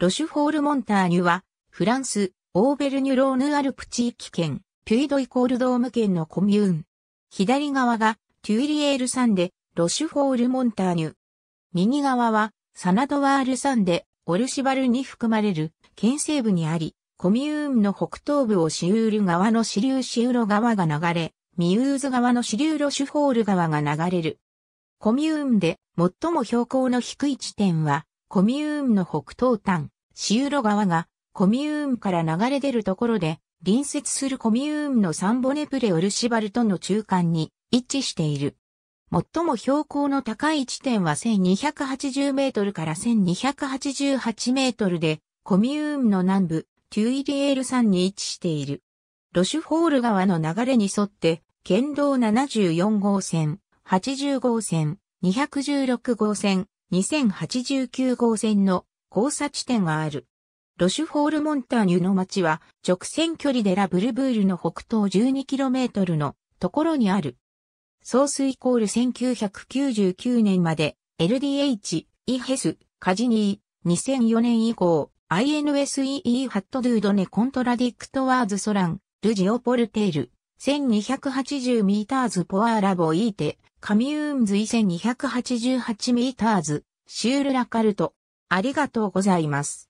ロシュフォールモンターニュは、フランス、オーベルニュローヌアルプ地域圏、ピュイドイコールドーム県のコミューン。左側が、テュイリエール山で、ロシュフォールモンターニュ。右側は、サナドワール山で、オルシバルに含まれる、県西部にあり、コミューンの北東部をシュール川の支流シウロ川が流れ、ミューズ川の支流ロシュフォール川が流れる。コミューンで最も標高の低い地点は、コミューンの北東端、シウロ川がコミューンから流れ出るところで、隣接するコミューンのサンボネプレオルシバルとの中間に位置している。最も標高の高い地点は1280メートルから1288メートルで、コミューンの南部、テュイリエール山に位置している。ロシュフォール川の流れに沿って、県道74号線、80号線、216号線、2089号線の交差地点がある。ロシュフォール・モンターニュの町は直線距離でラブルブールの北東 12km のところにある。ソースイコール1999年まで LDH、イヘス、カジニー、2004年以降、INSEE ハットドゥードネコントラディクトワーズソラン、ルジオポルテール、1280ミーターズポアーラボイーテ、カミューンズイ1288ミーターズ、シュールラカルト。ありがとうございます。